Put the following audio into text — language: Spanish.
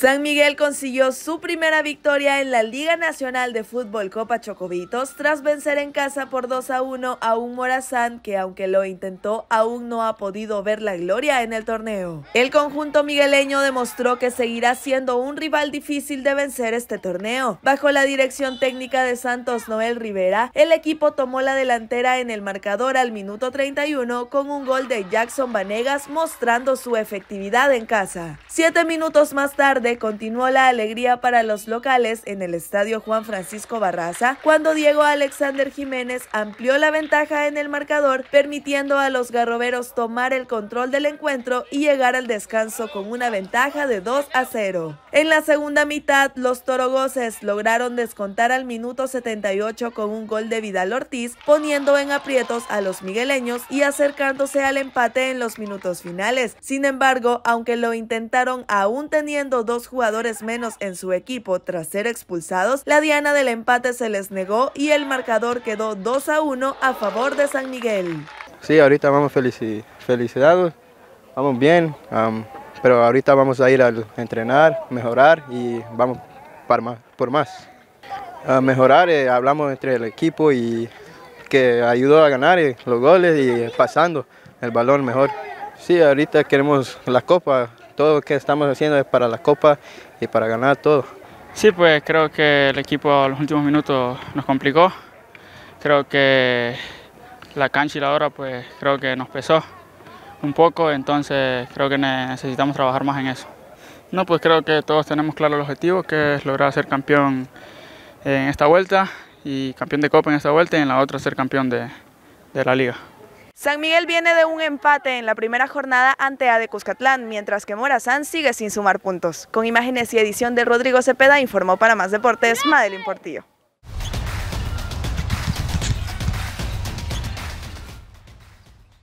San Miguel consiguió su primera victoria en la Liga Nacional de Fútbol Copa Chocobitos tras vencer en casa por 2 a 1 a un Morazán que aunque lo intentó aún no ha podido ver la gloria en el torneo. El conjunto migueleño demostró que seguirá siendo un rival difícil de vencer este torneo. Bajo la dirección técnica de Santos Noel Rivera, el equipo tomó la delantera en el marcador al minuto 31 con un gol de Jackson Vanegas mostrando su efectividad en casa. Siete minutos más tarde, continuó la alegría para los locales en el estadio Juan Francisco Barraza cuando Diego Alexander Jiménez amplió la ventaja en el marcador, permitiendo a los garroberos tomar el control del encuentro y llegar al descanso con una ventaja de 2 a 0. En la segunda mitad, los torogoces lograron descontar al minuto 78 con un gol de Vidal Ortiz, poniendo en aprietos a los migueleños y acercándose al empate en los minutos finales. Sin embargo, aunque lo intentaron aún teniendo dos jugadores menos en su equipo tras ser expulsados, la diana del empate se les negó y el marcador quedó 2 a 1 a favor de San Miguel. Sí, ahorita vamos felici felicitados, vamos bien, pero ahorita vamos a ir a entrenar, mejorar y vamos para más, por más. A mejorar, eh, hablamos entre el equipo y que ayudó a ganar eh, los goles y pasando el balón mejor. Sí, ahorita queremos la copa, todo lo que estamos haciendo es para la Copa y para ganar todo. Sí, pues creo que el equipo en los últimos minutos nos complicó. Creo que la cancha y la hora pues creo que nos pesó un poco, entonces creo que necesitamos trabajar más en eso. No, pues creo que todos tenemos claro el objetivo, que es lograr ser campeón en esta vuelta y campeón de Copa en esta vuelta y en la otra ser campeón de, de la liga. San Miguel viene de un empate en la primera jornada ante de Cuscatlán, mientras que Morazán sigue sin sumar puntos. Con imágenes y edición de Rodrigo Cepeda, informó para Más Deportes Madeline Portillo.